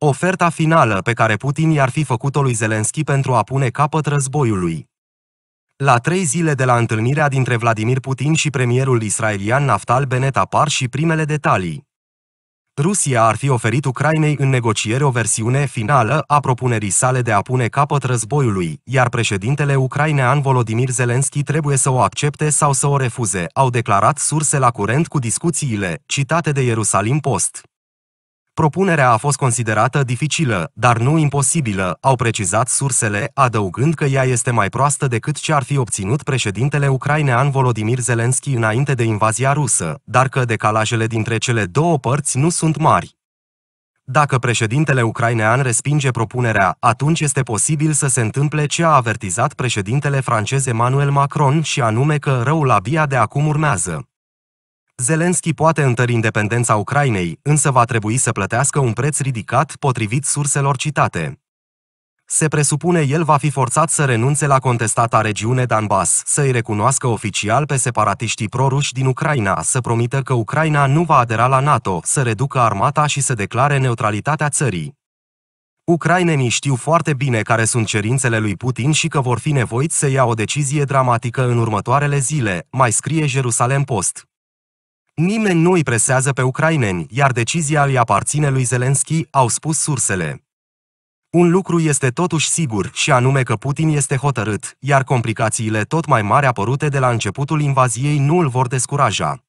Oferta finală pe care Putin i-ar fi făcut-o lui Zelensky pentru a pune capăt războiului. La trei zile de la întâlnirea dintre Vladimir Putin și premierul israelian Naftali Bennett apar și primele detalii. Rusia ar fi oferit Ucrainei în negociere o versiune finală a propunerii sale de a pune capăt războiului, iar președintele ucrainean Volodimir Zelensky trebuie să o accepte sau să o refuze, au declarat surse la curent cu discuțiile, citate de Ierusalim Post. Propunerea a fost considerată dificilă, dar nu imposibilă, au precizat sursele, adăugând că ea este mai proastă decât ce ar fi obținut președintele ucrainean Volodimir Zelensky înainte de invazia rusă, dar că decalajele dintre cele două părți nu sunt mari. Dacă președintele ucrainean respinge propunerea, atunci este posibil să se întâmple ce a avertizat președintele francez Emmanuel Macron și anume că răul abia de acum urmează. Zelenski poate întări independența Ucrainei, însă va trebui să plătească un preț ridicat potrivit surselor citate. Se presupune el va fi forțat să renunțe la contestata regiune Danbas, să-i recunoască oficial pe separatiștii proruși din Ucraina, să promită că Ucraina nu va adera la NATO, să reducă armata și să declare neutralitatea țării. Ucrainenii știu foarte bine care sunt cerințele lui Putin și că vor fi nevoiți să ia o decizie dramatică în următoarele zile, mai scrie Jerusalem Post. Nimeni nu îi presează pe ucraineni, iar decizia îi aparține lui Zelenski, au spus sursele. Un lucru este totuși sigur, și anume că Putin este hotărât, iar complicațiile tot mai mari apărute de la începutul invaziei nu îl vor descuraja.